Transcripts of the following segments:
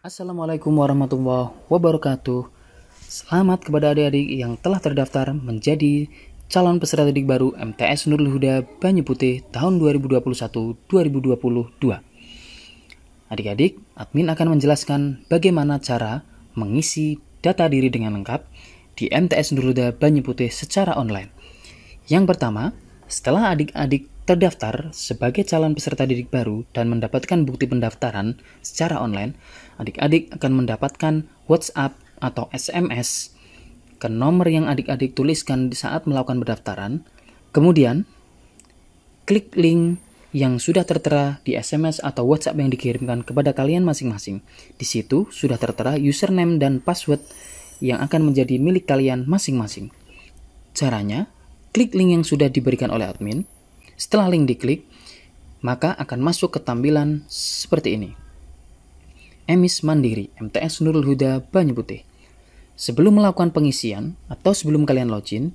Assalamualaikum warahmatullahi wabarakatuh. Selamat kepada adik-adik yang telah terdaftar menjadi calon peserta didik baru MTS Nurul Huda Banyu Putih tahun 2021-2022. Adik-adik, admin akan menjelaskan bagaimana cara mengisi data diri dengan lengkap di MTS Nurul Huda Banyu Putih secara online. Yang pertama, setelah adik-adik terdaftar sebagai calon peserta didik baru dan mendapatkan bukti pendaftaran secara online, adik-adik akan mendapatkan WhatsApp atau SMS ke nomor yang adik-adik tuliskan saat melakukan pendaftaran. Kemudian, klik link yang sudah tertera di SMS atau WhatsApp yang dikirimkan kepada kalian masing-masing. Di situ sudah tertera username dan password yang akan menjadi milik kalian masing-masing. Caranya, klik link yang sudah diberikan oleh admin, setelah link diklik, maka akan masuk ke tampilan seperti ini. Emis Mandiri MTS Nurul Huda Banyu Putih. Sebelum melakukan pengisian atau sebelum kalian login,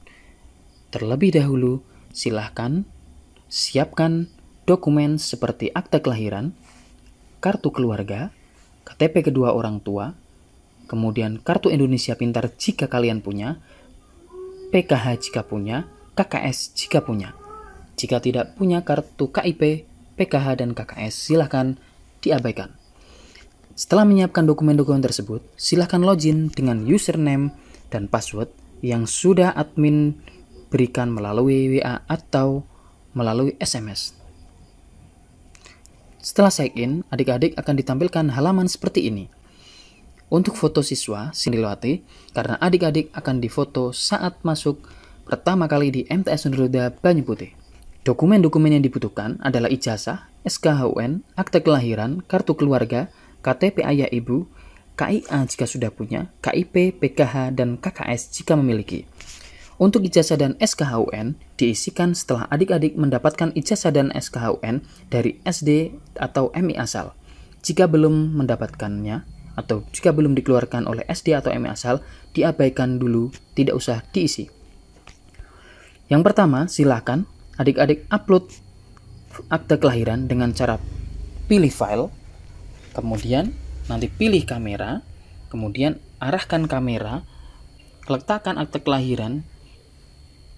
terlebih dahulu silahkan siapkan dokumen seperti akte kelahiran, kartu keluarga, KTP kedua orang tua, kemudian kartu Indonesia Pintar jika kalian punya, PKH jika punya, KKS jika punya. Jika tidak punya kartu KIP, PKH, dan KKS, silahkan diabaikan. Setelah menyiapkan dokumen-dokumen tersebut, silahkan login dengan username dan password yang sudah admin berikan melalui WA atau melalui SMS. Setelah sign in adik-adik akan ditampilkan halaman seperti ini. Untuk foto siswa, sini karena adik-adik akan difoto saat masuk pertama kali di MTS Nurda Banyu Putih. Dokumen-dokumen yang dibutuhkan adalah ijazah, SKHUN, akte kelahiran, kartu keluarga, KTP ayah ibu, KIA jika sudah punya, KIP, PKH, dan KKS jika memiliki. Untuk ijazah dan SKHUN diisikan setelah adik-adik mendapatkan ijazah dan SKHUN dari SD atau MI asal. Jika belum mendapatkannya atau jika belum dikeluarkan oleh SD atau MI asal, diabaikan dulu, tidak usah diisi. Yang pertama, silakan adik-adik upload akte kelahiran dengan cara pilih file, kemudian nanti pilih kamera, kemudian arahkan kamera, letakkan akte kelahiran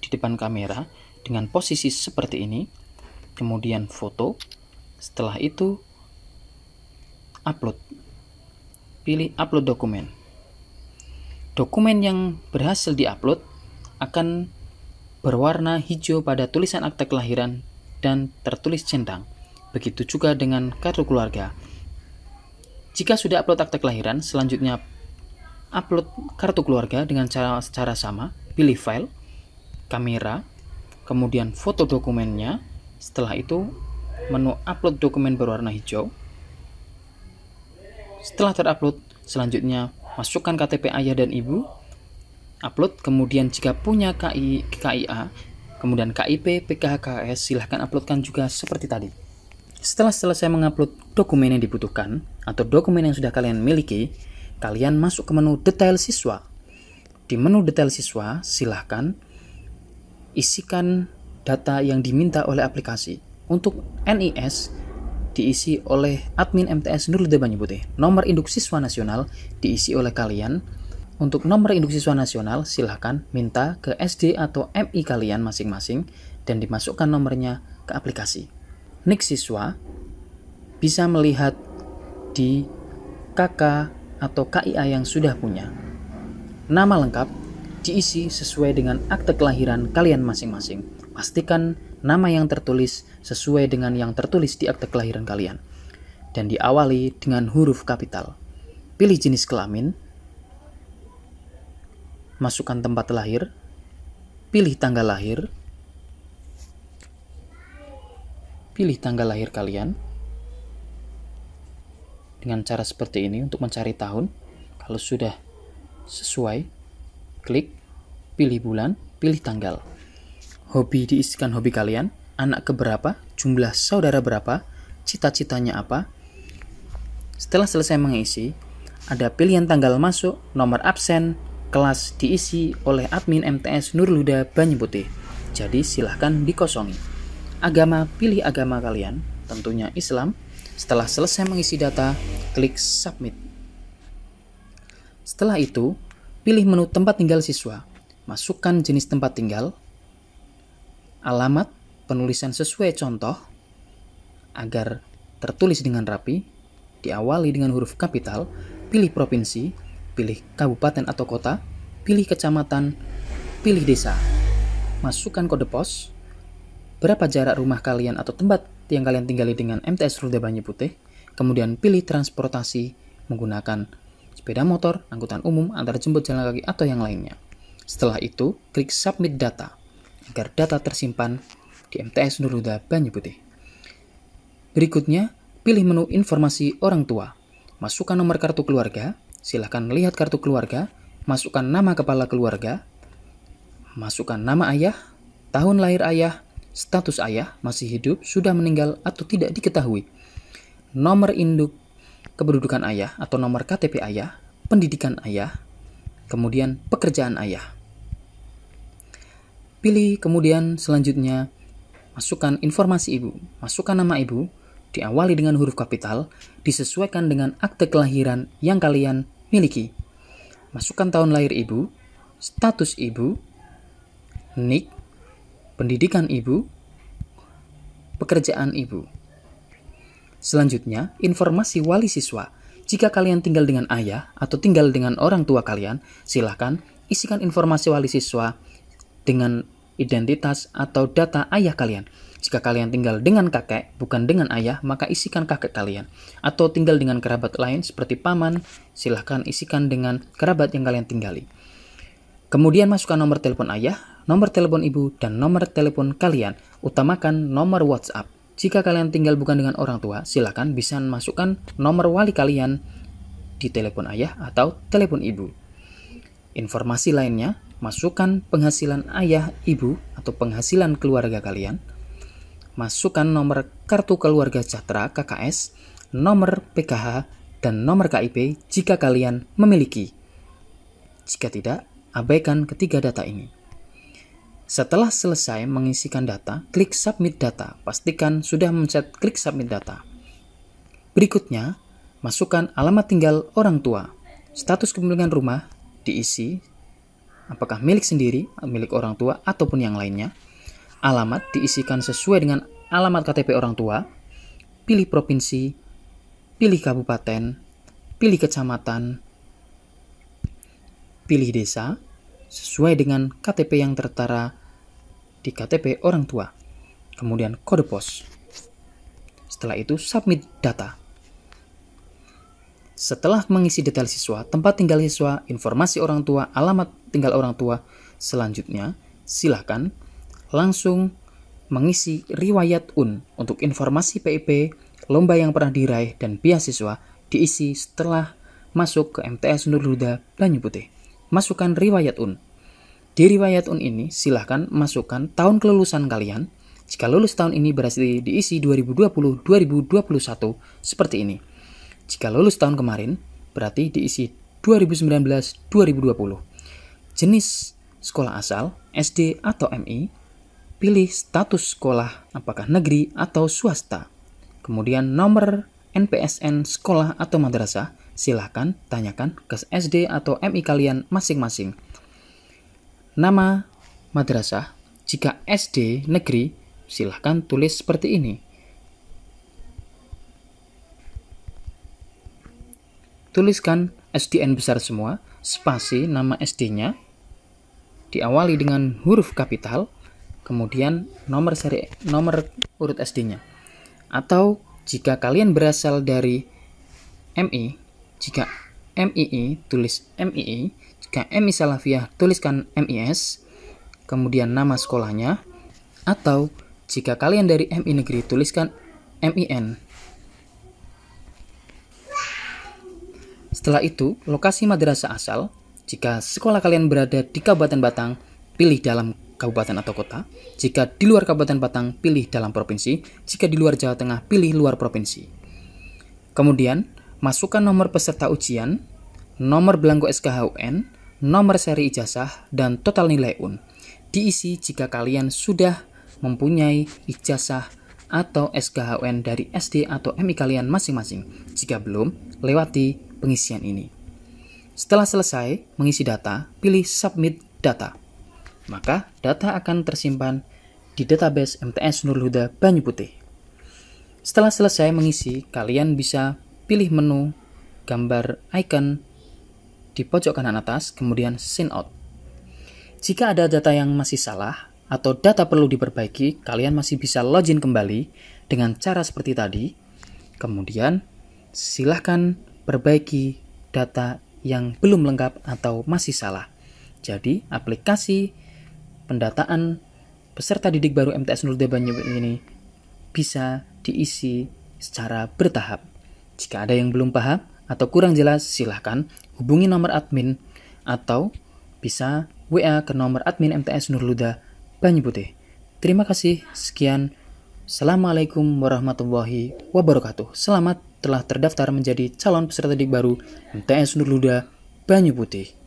di depan kamera dengan posisi seperti ini, kemudian foto, setelah itu upload. Pilih upload dokumen. Dokumen yang berhasil diupload akan berwarna hijau pada tulisan akte kelahiran dan tertulis centang. Begitu juga dengan kartu keluarga. Jika sudah upload akte kelahiran, selanjutnya upload kartu keluarga dengan cara secara sama, pilih file, kamera, kemudian foto dokumennya. Setelah itu, menu upload dokumen berwarna hijau. Setelah terupload, selanjutnya masukkan KTP ayah dan ibu, upload kemudian jika punya KI KIA kemudian KIP PKHKS silahkan uploadkan juga seperti tadi setelah selesai mengupload dokumen yang dibutuhkan atau dokumen yang sudah kalian miliki kalian masuk ke menu detail siswa di menu detail siswa silahkan isikan data yang diminta oleh aplikasi untuk NIS diisi oleh admin MTS Nurul Putih. Nomor induk siswa nasional diisi oleh kalian untuk nomor induk siswa nasional, silahkan minta ke SD atau MI kalian masing-masing dan dimasukkan nomornya ke aplikasi. Nik siswa bisa melihat di KK atau KIA yang sudah punya. Nama lengkap diisi sesuai dengan akte kelahiran kalian masing-masing. Pastikan nama yang tertulis sesuai dengan yang tertulis di akte kelahiran kalian. Dan diawali dengan huruf kapital. Pilih jenis kelamin, masukkan tempat lahir, pilih tanggal lahir, pilih tanggal lahir kalian dengan cara seperti ini untuk mencari tahun. Kalau sudah sesuai, klik pilih bulan, pilih tanggal. Hobi diisikan hobi kalian, anak keberapa, jumlah saudara berapa, cita-citanya apa. Setelah selesai mengisi, ada pilihan tanggal masuk, nomor absen, Kelas diisi oleh admin MTS Nurluda Banyuputih, jadi silahkan dikosongi. Agama pilih agama kalian, tentunya Islam. Setelah selesai mengisi data, klik submit. Setelah itu, pilih menu tempat tinggal siswa. Masukkan jenis tempat tinggal, alamat, penulisan sesuai contoh, agar tertulis dengan rapi, diawali dengan huruf kapital, pilih provinsi, pilih kabupaten atau kota, pilih kecamatan, pilih desa. Masukkan kode pos, berapa jarak rumah kalian atau tempat yang kalian tinggali dengan MTS Rute Banyu Putih, kemudian pilih transportasi menggunakan sepeda motor, angkutan umum, antar jemput jalan kaki, atau yang lainnya. Setelah itu, klik submit data agar data tersimpan di MTS Nuruda Banyu Putih. Berikutnya, pilih menu informasi orang tua. Masukkan nomor kartu keluarga, silahkan lihat kartu keluarga, masukkan nama kepala keluarga, masukkan nama ayah, tahun lahir ayah, status ayah masih hidup, sudah meninggal atau tidak diketahui, nomor induk kependudukan ayah atau nomor KTP ayah, pendidikan ayah, kemudian pekerjaan ayah. Pilih kemudian selanjutnya masukkan informasi ibu, masukkan nama ibu, diawali dengan huruf kapital, disesuaikan dengan akte kelahiran yang kalian miliki. Masukkan tahun lahir ibu, status ibu, nik, pendidikan ibu, pekerjaan ibu. Selanjutnya, informasi wali siswa. Jika kalian tinggal dengan ayah atau tinggal dengan orang tua kalian, silahkan isikan informasi wali siswa dengan identitas atau data ayah kalian. Jika kalian tinggal dengan kakek, bukan dengan ayah, maka isikan kakek kalian. Atau tinggal dengan kerabat lain seperti paman, silahkan isikan dengan kerabat yang kalian tinggali. Kemudian masukkan nomor telepon ayah, nomor telepon ibu, dan nomor telepon kalian. Utamakan nomor WhatsApp. Jika kalian tinggal bukan dengan orang tua, silahkan bisa masukkan nomor wali kalian di telepon ayah atau telepon ibu. Informasi lainnya, masukkan penghasilan ayah, ibu, atau penghasilan keluarga kalian – masukkan nomor kartu keluarga Jatra KKS, nomor PKH, dan nomor KIP jika kalian memiliki. Jika tidak, abaikan ketiga data ini. Setelah selesai mengisikan data, klik submit data. Pastikan sudah mencet klik submit data. Berikutnya, masukkan alamat tinggal orang tua, status kepemilikan rumah, diisi, apakah milik sendiri, milik orang tua, ataupun yang lainnya, Alamat diisikan sesuai dengan alamat KTP orang tua, pilih provinsi, pilih kabupaten, pilih kecamatan, pilih desa, sesuai dengan KTP yang tertara di KTP orang tua. Kemudian kode pos. Setelah itu submit data. Setelah mengisi detail siswa, tempat tinggal siswa, informasi orang tua, alamat tinggal orang tua, selanjutnya silakan langsung mengisi riwayat UN untuk informasi PIP, lomba yang pernah diraih, dan beasiswa diisi setelah masuk ke MTS Nur Huda Banyu Putih. Masukkan riwayat UN. Di riwayat UN ini, silahkan masukkan tahun kelulusan kalian. Jika lulus tahun ini berhasil diisi 2020-2021 seperti ini. Jika lulus tahun kemarin, berarti diisi 2019-2020. Jenis sekolah asal, SD atau MI, pilih status sekolah, apakah negeri atau swasta. Kemudian nomor NPSN sekolah atau madrasah, silahkan tanyakan ke SD atau MI kalian masing-masing. Nama madrasah, jika SD negeri, silahkan tulis seperti ini. Tuliskan SDN besar semua, spasi nama SD-nya, diawali dengan huruf kapital, kemudian nomor seri nomor urut SD-nya. Atau jika kalian berasal dari MI, jika MII tulis MII, jika MI Salafiyah tuliskan MIS, kemudian nama sekolahnya, atau jika kalian dari MI negeri tuliskan MIN. Setelah itu, lokasi madrasah asal, jika sekolah kalian berada di Kabupaten Batang, pilih dalam kabupaten atau kota. Jika di luar Kabupaten Batang, pilih dalam provinsi. Jika di luar Jawa Tengah, pilih luar provinsi. Kemudian, masukkan nomor peserta ujian, nomor belangko SKHUN, nomor seri ijazah, dan total nilai UN. Diisi jika kalian sudah mempunyai ijazah atau SKHUN dari SD atau MI kalian masing-masing. Jika belum, lewati pengisian ini. Setelah selesai mengisi data, pilih submit data maka data akan tersimpan di database MTS Nurul Huda Banyu Putih. Setelah selesai mengisi, kalian bisa pilih menu gambar icon di pojok kanan atas, kemudian sign out. Jika ada data yang masih salah atau data perlu diperbaiki, kalian masih bisa login kembali dengan cara seperti tadi. Kemudian, silahkan perbaiki data yang belum lengkap atau masih salah. Jadi, aplikasi pendataan peserta didik baru MTS Nur Banyu ini bisa diisi secara bertahap. Jika ada yang belum paham atau kurang jelas, silahkan hubungi nomor admin atau bisa WA ke nomor admin MTS Nurluda Banyu Putih. Terima kasih, sekian. Assalamualaikum warahmatullahi wabarakatuh. Selamat telah terdaftar menjadi calon peserta didik baru MTS Nurluda Banyu Putih.